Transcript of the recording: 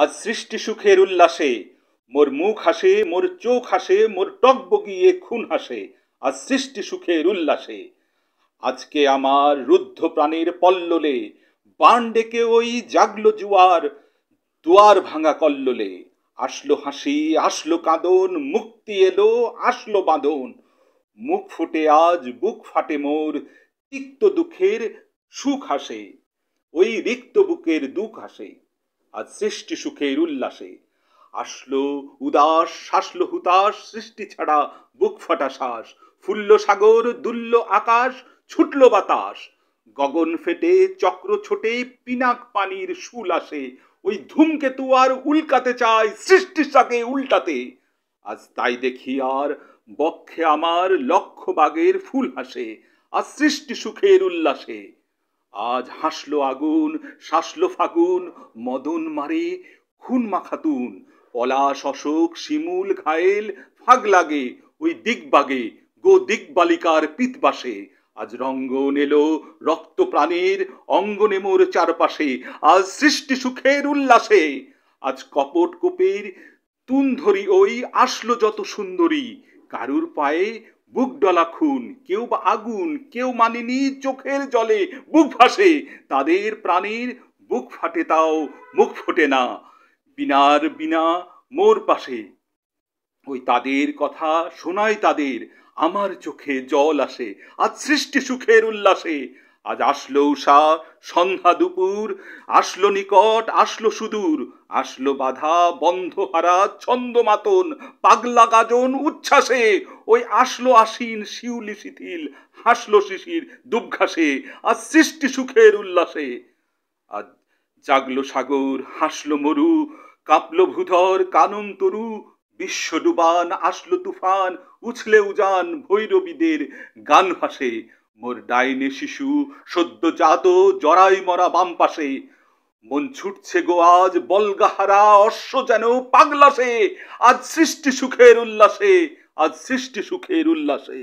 আজ সৃষ্টি সুখের উল্লাসে মোর মুখ হাসে মোর চোখ হাসে মোর টক বগিয়ে খুন হাসে আজ সৃষ্টি সুখের উল্লাসে আজকে আমার রুদ্ধ প্রাণের পল্ললে বান ডেকে ওই জাগল জুয়ার দুয়ার ভাঙা কল্ললে আসলো হাসি আসলো কাঁদন মুক্তি এলো আসলো বাঁধন মুখ ফুটে আজ বুক ফাটে মোর তিক্ত দুঃখের সুখ হাসে ওই রিক্ত বুকের দুঃখ হাসে আজ সৃষ্টি সুখের উল্লাসে আসলো উদাস শাসলো হুতাশ সৃষ্টি ছাড়া বুক ফাটা শ্বাস ফুল্ল সাগর দুল্ল আকাশ ছুটল বাতাস গগন ফেটে চক্র ছোটে পিনাক পানির সুল আসে ওই ধূমকেতু আর উল্কাতে চায় সৃষ্টির সাথে উল্টাতে আজ তাই দেখি আর বক্ষে আমার লক্ষ বাগের ফুল হাসে আর সৃষ্টি সুখের উল্লাসে আজ হাসলো আগুন শাসলো ফাগুন মদন মারে খুন মাখাতুন পলাশ অশোক শিমুল ঘায়েল ফাগ লাগে ওই দিগবাগে গো বালিকার পিতবাসে আজ রঙ্গন এলো রক্ত প্রাণীর অঙ্গনে মোর চারপাশে আজ সৃষ্টি সুখের উল্লাসে আজ কপট কোপের তুন ধরি ওই আসলো যত সুন্দরী কারুর পায়ে বুক ডলা খুন কেউ বা আগুন কেউ মানিনি চোখের জলে বুক ভাসে তাদের প্রাণীর বুক ফাটে তাও মুখ ফোটে না বিনার বিনা মোর পাশে ওই তাদের কথা শোনায় তাদের আমার চোখে জল আসে আজ সৃষ্টি সুখের উল্লাসে আজ আসলো উষা সন্ধ্যা দুপুর আসলো নিকট আসলো সুদূর আসলো বাধা হারা ছন্দ মাতন পাগলা গাজন উচ্ছ্বাসে ওই আসলো আসিন শিউলি শিথিল হাসলো শিশির দুঘাসে আর সৃষ্টি সুখের উল্লাসে আর জাগলো সাগর হাসলো মরু কাঁপলো ভূধর কানন তরু বিশ্ব ডুবান আসলো তুফান উছলে উজান ভৈরবীদের গান ভাসে মোর ডাইনে শিশু সদ্য জাত জরাই মরা বাম পাশে মন ছুটছে গো আজ বলগাহারা অশ্ব যেন পাগলাসে আজ সৃষ্টি সুখের উল্লাসে আজ সৃষ্টি সুখের উল্লাসে